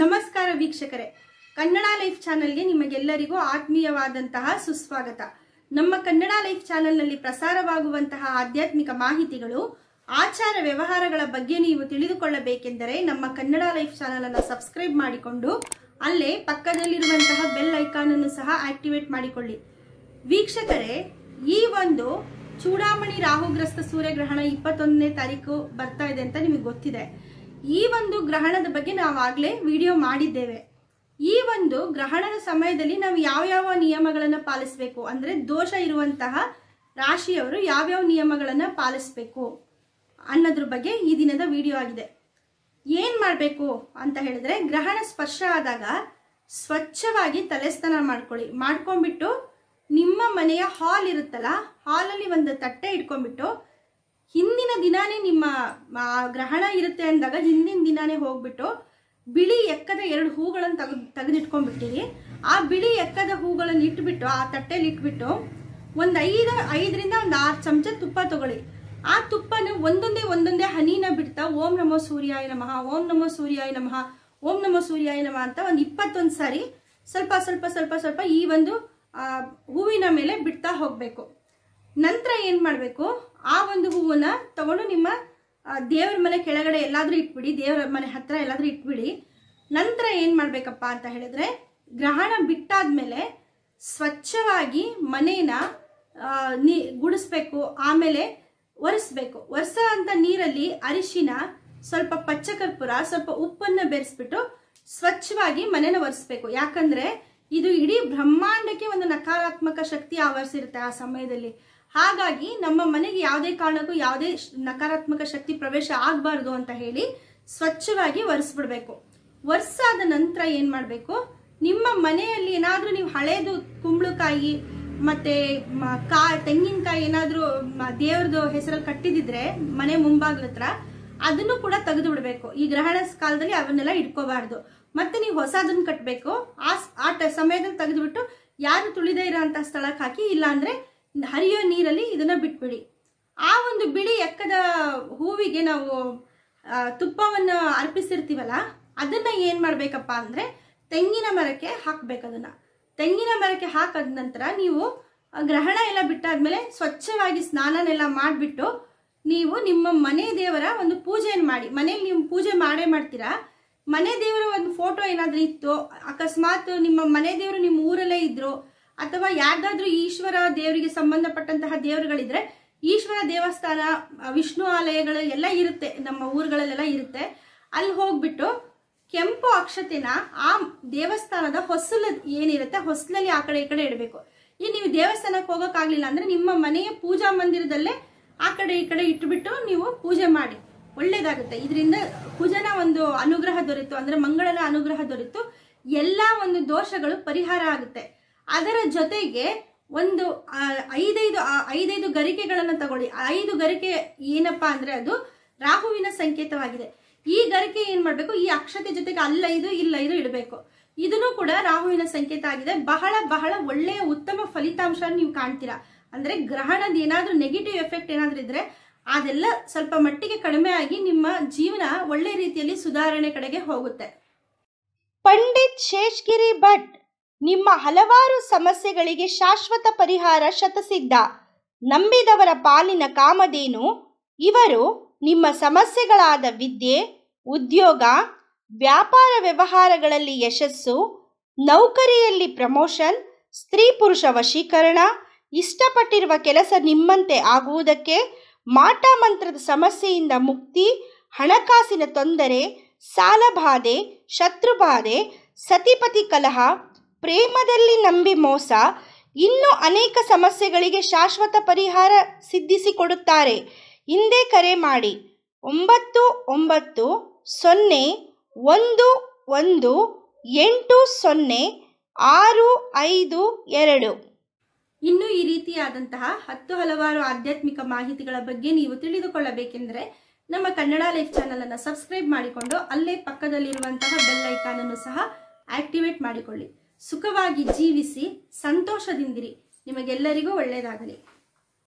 ನಮಸ್ಕಾರ ವೀಕ್ಷಕರೇ ಕನ್ನಡ ಲೈಫ್ ಚಾನಲ್ಗೆ ನಿಮಗೆಲ್ಲರಿಗೂ ಆತ್ಮೀಯವಾದಂತಹ ಸುಸ್ವಾಗತ ನಮ್ಮ ಕನ್ನಡ ಲೈಫ್ ಚಾನೆಲ್ನಲ್ಲಿ ಪ್ರಸಾರವಾಗುವಂತಹ ಆಧ್ಯಾತ್ಮಿಕ ಮಾಹಿತಿಗಳು ಆಚಾರ ವ್ಯವಹಾರಗಳ ಬಗ್ಗೆ ನೀವು ತಿಳಿದುಕೊಳ್ಳಬೇಕೆಂದರೆ ನಮ್ಮ ಕನ್ನಡ ಲೈಫ್ ಚಾನೆಲ್ ಅನ್ನು ಸಬ್ಸ್ಕ್ರೈಬ್ ಮಾಡಿಕೊಂಡು ಅಲ್ಲೇ ಪಕ್ಕದಲ್ಲಿರುವಂತಹ ಬೆಲ್ ಐಕಾನ್ ಅನ್ನು ಸಹ ಆಕ್ಟಿವೇಟ್ ಮಾಡಿಕೊಳ್ಳಿ ವೀಕ್ಷಕರೇ ಈ ಒಂದು ಚೂಡಾಮಣಿ ರಾಹುಗ್ರಸ್ತ ಸೂರ್ಯಗ್ರಹಣ ಇಪ್ಪತ್ತೊಂದನೇ ತಾರೀಕು ಬರ್ತಾ ಇದೆ ಅಂತ ನಿಮಗೆ ಗೊತ್ತಿದೆ ಈ ಒಂದು ಗ್ರಹಣದ ಬಗ್ಗೆ ನಾವು ವಿಡಿಯೋ ಮಾಡಿದ್ದೇವೆ ಈ ಒಂದು ಗ್ರಹಣದ ಸಮಯದಲ್ಲಿ ನಾವು ಯಾವ ಯಾವ ನಿಯಮಗಳನ್ನು ಪಾಲಿಸಬೇಕು ಅಂದರೆ ದೋಷ ಇರುವಂತಹ ರಾಶಿಯವರು ಯಾವ್ಯಾವ ನಿಯಮಗಳನ್ನು ಪಾಲಿಸಬೇಕು ಅನ್ನೋದ್ರ ಬಗ್ಗೆ ಈ ದಿನದ ವಿಡಿಯೋ ಆಗಿದೆ ಏನು ಮಾಡಬೇಕು ಅಂತ ಹೇಳಿದ್ರೆ ಗ್ರಹಣ ಸ್ಪರ್ಶ ಆದಾಗ ಸ್ವಚ್ಛವಾಗಿ ತಲೆ ಮಾಡ್ಕೊಳ್ಳಿ ಮಾಡ್ಕೊಂಡ್ಬಿಟ್ಟು ನಿಮ್ಮ ಮನೆಯ ಹಾಲ್ ಇರುತ್ತಲ್ಲ ಹಾಲಲ್ಲಿ ಒಂದು ತಟ್ಟೆ ಇಟ್ಕೊಂಡ್ಬಿಟ್ಟು ದಿನಾನೇ ನಿಮ್ಮ ಗ್ರಹಣ ಇರುತ್ತೆ ಅಂದಾಗ ಹಿಂದಿನ ದಿನಾನೇ ಹೋಗ್ಬಿಟ್ಟು ಬಿಳಿ ಎಕ್ಕದ ಎರಡು ಹೂಗಳನ್ನು ತೆಗೆದು ತೆಗೆದಿಟ್ಕೊಂಡ್ಬಿಟ್ಟಿರಿ ಆ ಬಿಳಿ ಎಕ್ಕದ ಹೂಗಳನ್ನು ಇಟ್ಬಿಟ್ಟು ಆ ತಟ್ಟೆಲಿ ಇಟ್ಬಿಟ್ಟು ಒಂದು ಐದು ಐದರಿಂದ ಒಂದು ಆರು ಚಮಚ ತುಪ್ಪ ತಗೊಳ್ಳಿ ಆ ತುಪ್ಪನ ಒಂದೊಂದೇ ಒಂದೊಂದೇ ಹನಿನ ಬಿಡ್ತಾ ಓಂ ನಮೋ ಸೂರ್ಯಾಯ ನಮಃ ಓಂ ನಮೋ ಸೂರ್ಯಾಯ ನಮಃ ಓಂ ನಮೋ ಸೂರ್ಯಾಯ ನಮಃ ಅಂತ ಒಂದು ಇಪ್ಪತ್ತೊಂದು ಸಾರಿ ಸ್ವಲ್ಪ ಸ್ವಲ್ಪ ಸ್ವಲ್ಪ ಸ್ವಲ್ಪ ಈ ಒಂದು ಹೂವಿನ ಮೇಲೆ ಬಿಡ್ತಾ ಹೋಗಬೇಕು ನಂತರ ಏನು ಮಾಡಬೇಕು ಆ ಒಂದು ಹೂವನ್ನ ತಗೊಂಡು ನಿಮ್ಮ ದೇವರ ಮನೆ ಕೆಳಗಡೆ ಎಲ್ಲಾದರೂ ಇಟ್ಬಿಡಿ ದೇವರ ಮನೆ ಹತ್ರ ಎಲ್ಲಾದರೂ ಇಟ್ಬಿಡಿ ನಂತರ ಏನು ಮಾಡಬೇಕಪ್ಪ ಅಂತ ಹೇಳಿದ್ರೆ ಗ್ರಹಣ ಬಿಟ್ಟಾದ್ಮೇಲೆ ಸ್ವಚ್ಛವಾಗಿ ಮನೇನ ನೀ ಗುಡಿಸ್ಬೇಕು ಆಮೇಲೆ ಒರೆಸ್ಬೇಕು ಒರೆಸ ಅಂತ ನೀರಲ್ಲಿ ಅರಿಶಿನ ಸ್ವಲ್ಪ ಪಚ್ಚ ಕರ್ಪೂರ ಸ್ವಲ್ಪ ಉಪ್ಪನ್ನು ಬೆರೆಸ್ಬಿಟ್ಟು ಸ್ವಚ್ಛವಾಗಿ ಮನೇನ ಒರೆಸ್ಬೇಕು ಯಾಕಂದ್ರೆ ಇದು ಇಡೀ ಬ್ರಹ್ಮಾಂಡಕ್ಕೆ ಒಂದು ನಕಾರಾತ್ಮಕ ಶಕ್ತಿ ಆವರಿಸಿರುತ್ತೆ ಆ ಸಮಯದಲ್ಲಿ ಹಾಗಾಗಿ ನಮ್ಮ ಮನೆಗೆ ಯಾವುದೇ ಕಾರಣಕ್ಕೂ ಯಾವುದೇ ನಕಾರಾತ್ಮಕ ಶಕ್ತಿ ಪ್ರವೇಶ ಆಗಬಾರ್ದು ಅಂತ ಹೇಳಿ ಸ್ವಚ್ಛವಾಗಿ ಒರೆಸ್ಬಿಡ್ಬೇಕು ಒರೆಸಾದ ನಂತರ ಏನು ಮಾಡಬೇಕು ನಿಮ್ಮ ಮನೆಯಲ್ಲಿ ಏನಾದರೂ ನೀವು ಹಳೇದು ಕುಂಬಳಕಾಯಿ ಮತ್ತೆ ಕಾ ತೆಂಗಿನಕಾಯಿ ಏನಾದರೂ ದೇವ್ರದ್ದು ಹೆಸರಲ್ಲಿ ಕಟ್ಟಿದಿದ್ರೆ ಮನೆ ಹತ್ರ ಅದನ್ನು ಕೂಡ ತೆಗೆದು ಬಿಡಬೇಕು ಈ ಗ್ರಹಣ ಕಾಲದಲ್ಲಿ ಅವನ್ನೆಲ್ಲ ಇಟ್ಕೋಬಾರ್ದು ಮತ್ತೆ ನೀವು ಹೊಸದನ್ನು ಕಟ್ಟಬೇಕು ಆ ಆ ಸಮಯದಲ್ಲಿ ತೆಗೆದುಬಿಟ್ಟು ಯಾರು ತುಳಿದೇ ಇರೋಂಥ ಸ್ಥಳಕ್ಕೆ ಹಾಕಿ ಇಲ್ಲಾಂದ್ರೆ ಹರಿಯೋ ನೀರಲ್ಲಿ ಇದನ್ನ ಬಿಟ್ಬಿಡಿ ಆ ಒಂದು ಬಿಳಿ ಎಕ್ಕದ ಹೂವಿಗೆ ನಾವು ತುಪ್ಪವನ್ನು ಅರ್ಪಿಸಿರ್ತೀವಲ್ಲ ಅದನ್ನ ಏನ್ ಮಾಡ್ಬೇಕಪ್ಪ ಅಂದ್ರೆ ತೆಂಗಿನ ಮರಕ್ಕೆ ಹಾಕ್ಬೇಕದನ್ನ ತೆಂಗಿನ ಮರಕ್ಕೆ ಹಾಕದ ನಂತರ ನೀವು ಗ್ರಹಣ ಎಲ್ಲ ಬಿಟ್ಟಾದ್ಮೇಲೆ ಸ್ವಚ್ಛವಾಗಿ ಸ್ನಾನನೆಲ್ಲ ಮಾಡಿಬಿಟ್ಟು ನೀವು ನಿಮ್ಮ ಮನೆ ದೇವರ ಒಂದು ಪೂಜೆಯನ್ನು ಮಾಡಿ ಮನೇಲಿ ನೀವು ಪೂಜೆ ಮಾಡೇ ಮಾಡ್ತೀರಾ ಮನೆ ದೇವರ ಒಂದು ಫೋಟೋ ಏನಾದ್ರೂ ಇತ್ತು ಅಕಸ್ಮಾತ್ ನಿಮ್ಮ ಮನೆ ದೇವರು ನಿಮ್ಮ ಊರಲ್ಲೇ ಇದ್ರು ಅಥವಾ ಯಾರ್ದಾದ್ರೂ ಈಶ್ವರ ದೇವರಿಗೆ ಸಂಬಂಧಪಟ್ಟಂತಹ ದೇವರುಗಳಿದ್ರೆ ಈಶ್ವರ ದೇವಸ್ಥಾನ ವಿಷ್ಣು ಆಲಯಗಳು ಎಲ್ಲ ಇರುತ್ತೆ ನಮ್ಮ ಊರುಗಳಲ್ಲೆಲ್ಲ ಇರುತ್ತೆ ಅಲ್ಲಿ ಹೋಗ್ಬಿಟ್ಟು ಕೆಂಪು ಅಕ್ಷತೆನ ಆ ದೇವಸ್ಥಾನದ ಹೊಸಲ ಏನಿರುತ್ತೆ ಹೊಸಲಲ್ಲಿ ಆ ಕಡೆ ಈ ಕಡೆ ಇಡಬೇಕು ಈ ನೀವು ದೇವಸ್ಥಾನಕ್ಕೆ ಹೋಗೋಕ್ಕಾಗಲಿಲ್ಲ ಅಂದ್ರೆ ನಿಮ್ಮ ಮನೆಯ ಪೂಜಾ ಮಂದಿರದಲ್ಲೇ ಆ ಕಡೆ ಈ ಕಡೆ ಇಟ್ಬಿಟ್ಟು ನೀವು ಪೂಜೆ ಮಾಡಿ ಒಳ್ಳೇದಾಗುತ್ತೆ ಇದರಿಂದ ಕುಜನ ಒಂದು ಅನುಗ್ರಹ ದೊರೆತು ಅಂದ್ರೆ ಮಂಗಳನ ಅನುಗ್ರಹ ದೊರೆತು ಎಲ್ಲಾ ಒಂದು ದೋಷಗಳು ಪರಿಹಾರ ಆಗುತ್ತೆ ಅದರ ಜೊತೆಗೆ ಒಂದು ಐದೈದು ಐದೈದು ಗರಿಕೆಗಳನ್ನು ತಗೊಳ್ಳಿ ಐದು ಗರಿಕೆ ಏನಪ್ಪಾ ಅಂದ್ರೆ ಅದು ರಾಹುವಿನ ಸಂಕೇತವಾಗಿದೆ ಈ ಗರಿಕೆ ಏನ್ ಮಾಡಬೇಕು ಈ ಅಕ್ಷತೆ ಜೊತೆಗೆ ಅಲ್ಲೈದು ಇಲ್ಲೈದು ಇಡಬೇಕು ಇದನ್ನು ಕೂಡ ರಾಹುವಿನ ಸಂಕೇತ ಆಗಿದೆ ಬಹಳ ಬಹಳ ಒಳ್ಳೆಯ ಉತ್ತಮ ಫಲಿತಾಂಶ ನೀವು ಕಾಣ್ತೀರಾ ಅಂದ್ರೆ ಗ್ರಹಣದ ಏನಾದ್ರೂ ನೆಗೆಟಿವ್ ಎಫೆಕ್ಟ್ ಏನಾದ್ರೂ ಇದ್ರೆ ಅದೆಲ್ಲ ಸ್ವಲ್ಪ ಮಟ್ಟಿಗೆ ಕಡಿಮೆ ಆಗಿ ನಿಮ್ಮ ಜೀವನ ಒಳ್ಳೆ ರೀತಿಯಲ್ಲಿ ಸುಧಾರಣೆ ಕಡೆಗೆ ಹೋಗುತ್ತೆ ಪಂಡಿತ್ ಶೇಷ್ಗಿರಿ ಭಟ್ ನಿಮ್ಮ ಹಲವಾರು ಸಮಸ್ಯೆಗಳಿಗೆ ಶಾಶ್ವತ ಪರಿಹಾರ ಶತಸಿದ್ಧ ನಂಬಿದವರ ಪಾಲಿನ ಕಾಮಧೇನು ಇವರು ನಿಮ್ಮ ಸಮಸ್ಯೆಗಳಾದ ವಿದ್ಯೆ ಉದ್ಯೋಗ ವ್ಯಾಪಾರ ವ್ಯವಹಾರಗಳಲ್ಲಿ ಯಶಸ್ಸು ನೌಕರಿಯಲ್ಲಿ ಪ್ರಮೋಷನ್ ಸ್ತ್ರೀ ಪುರುಷ ವಶೀಕರಣ ಇಷ್ಟಪಟ್ಟಿರುವ ಕೆಲಸ ನಿಮ್ಮಂತೆ ಆಗುವುದಕ್ಕೆ ಮಾಟ ಮಂತ್ರದ ಸಮಸ್ಯೆಯಿಂದ ಮುಕ್ತಿ ಹಣಕಾಸಿನ ತೊಂದರೆ ಸಾಲಬಾಧೆ ಶತ್ರುಬಾಧೆ ಸತಿಪತಿ ಕಲಹ ಪ್ರೇಮದಲ್ಲಿ ನಂಬಿ ಮೋಸ ಇನ್ನೂ ಅನೇಕ ಸಮಸ್ಯೆಗಳಿಗೆ ಶಾಶ್ವತ ಪರಿಹಾರ ಸಿದ್ಧಿಸಿಕೊಡುತ್ತಾರೆ ಹಿಂದೆ ಕರೆ ಮಾಡಿ ಒಂಬತ್ತು ಒಂಬತ್ತು ಸೊನ್ನೆ ಒಂದು ಒಂದು ಎಂಟು ಸೊನ್ನೆ ಆರು ಐದು ಎರಡು ಇನ್ನು ಈ ರೀತಿಯಾದಂತಹ ಹತ್ತು ಹಲವಾರು ಆಧ್ಯಾತ್ಮಿಕ ಮಾಹಿತಿಗಳ ಬಗ್ಗೆ ನೀವು ತಿಳಿದುಕೊಳ್ಳಬೇಕೆಂದರೆ ನಮ್ಮ ಕನ್ನಡ ಲೈಫ್ ಚಾನಲನ್ನು ಸಬ್ಸ್ಕ್ರೈಬ್ ಮಾಡಿಕೊಂಡು ಅಲ್ಲೇ ಪಕ್ಕದಲ್ಲಿರುವಂತಹ ಬೆಲ್ ಐಕಾನನ್ನು ಸಹ ಆಕ್ಟಿವೇಟ್ ಮಾಡಿಕೊಳ್ಳಿ ಸುಖವಾಗಿ ಜೀವಿಸಿ ಸಂತೋಷದಿಂದಿರಿ ನಿಮಗೆಲ್ಲರಿಗೂ ಒಳ್ಳೆಯದಾಗಲಿ